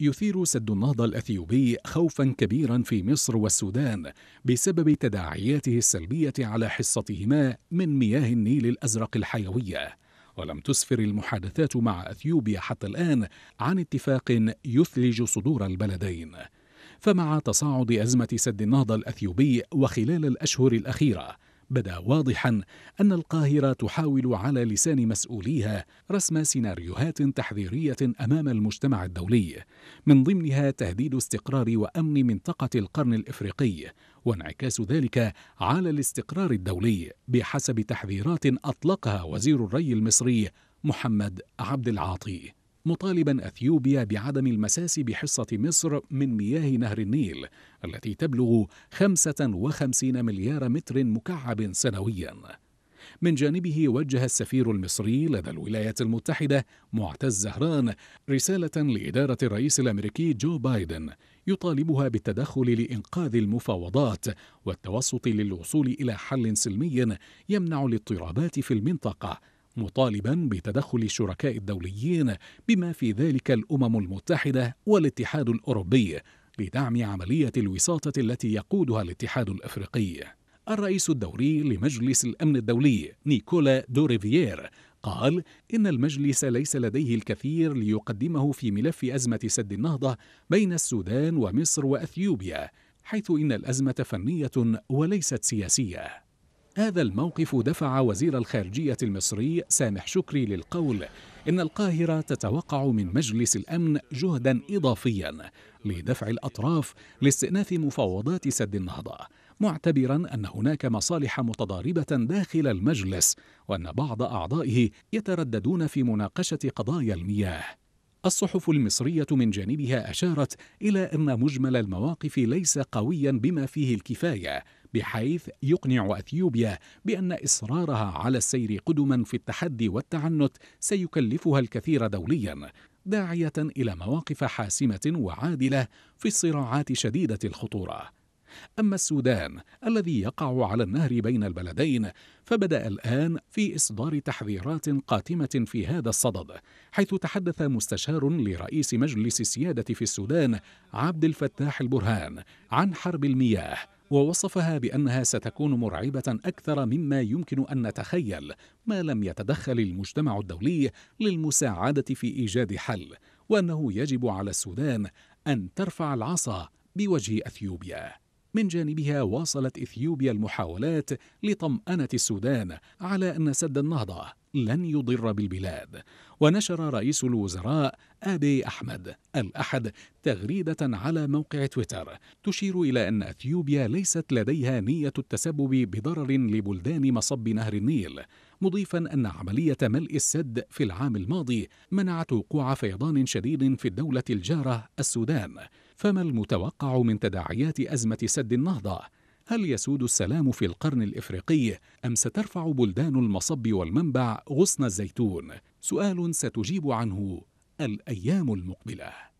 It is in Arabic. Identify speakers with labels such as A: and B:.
A: يثير سد النهضة الأثيوبي خوفا كبيرا في مصر والسودان بسبب تداعياته السلبية على حصتهما من مياه النيل الأزرق الحيوية ولم تسفر المحادثات مع أثيوبيا حتى الآن عن اتفاق يثلج صدور البلدين فمع تصاعد أزمة سد النهضة الأثيوبي وخلال الأشهر الأخيرة بدا واضحا أن القاهرة تحاول على لسان مسؤوليها رسم سيناريوهات تحذيرية أمام المجتمع الدولي من ضمنها تهديد استقرار وأمن منطقة القرن الإفريقي وانعكاس ذلك على الاستقرار الدولي بحسب تحذيرات أطلقها وزير الري المصري محمد عبد العاطي مطالبا اثيوبيا بعدم المساس بحصه مصر من مياه نهر النيل التي تبلغ 55 مليار متر مكعب سنويا. من جانبه وجه السفير المصري لدى الولايات المتحدة معتز زهران رسالة لإدارة الرئيس الأمريكي جو بايدن يطالبها بالتدخل لإنقاذ المفاوضات والتوسط للوصول إلى حل سلمي يمنع الاضطرابات في المنطقة مطالبا بتدخل الشركاء الدوليين بما في ذلك الامم المتحده والاتحاد الاوروبي لدعم عمليه الوساطه التي يقودها الاتحاد الافريقي الرئيس الدوري لمجلس الامن الدولي نيكولا دوريفيير قال ان المجلس ليس لديه الكثير ليقدمه في ملف ازمه سد النهضه بين السودان ومصر واثيوبيا حيث ان الازمه فنيه وليست سياسيه هذا الموقف دفع وزير الخارجية المصري سامح شكري للقول إن القاهرة تتوقع من مجلس الأمن جهدا إضافيا لدفع الأطراف لاستئناف مفاوضات سد النهضة معتبرا أن هناك مصالح متضاربة داخل المجلس وأن بعض أعضائه يترددون في مناقشة قضايا المياه الصحف المصرية من جانبها أشارت إلى أن مجمل المواقف ليس قويا بما فيه الكفاية بحيث يقنع أثيوبيا بأن إصرارها على السير قدما في التحدي والتعنت سيكلفها الكثير دوليا داعية إلى مواقف حاسمة وعادلة في الصراعات شديدة الخطورة أما السودان الذي يقع على النهر بين البلدين فبدأ الآن في إصدار تحذيرات قاتمة في هذا الصدد حيث تحدث مستشار لرئيس مجلس السيادة في السودان عبد الفتاح البرهان عن حرب المياه ووصفها بأنها ستكون مرعبة أكثر مما يمكن أن نتخيل ما لم يتدخل المجتمع الدولي للمساعدة في إيجاد حل وأنه يجب على السودان أن ترفع العصا بوجه أثيوبيا من جانبها واصلت إثيوبيا المحاولات لطمأنة السودان على أن سد النهضة لن يضر بالبلاد ونشر رئيس الوزراء آبي أحمد الأحد تغريدة على موقع تويتر تشير إلى أن أثيوبيا ليست لديها نية التسبب بضرر لبلدان مصب نهر النيل مضيفا أن عملية ملء السد في العام الماضي منعت وقوع فيضان شديد في الدولة الجارة السودان فما المتوقع من تداعيات أزمة سد النهضة؟ هل يسود السلام في القرن الإفريقي أم سترفع بلدان المصب والمنبع غصن الزيتون؟ سؤال ستجيب عنه الأيام المقبلة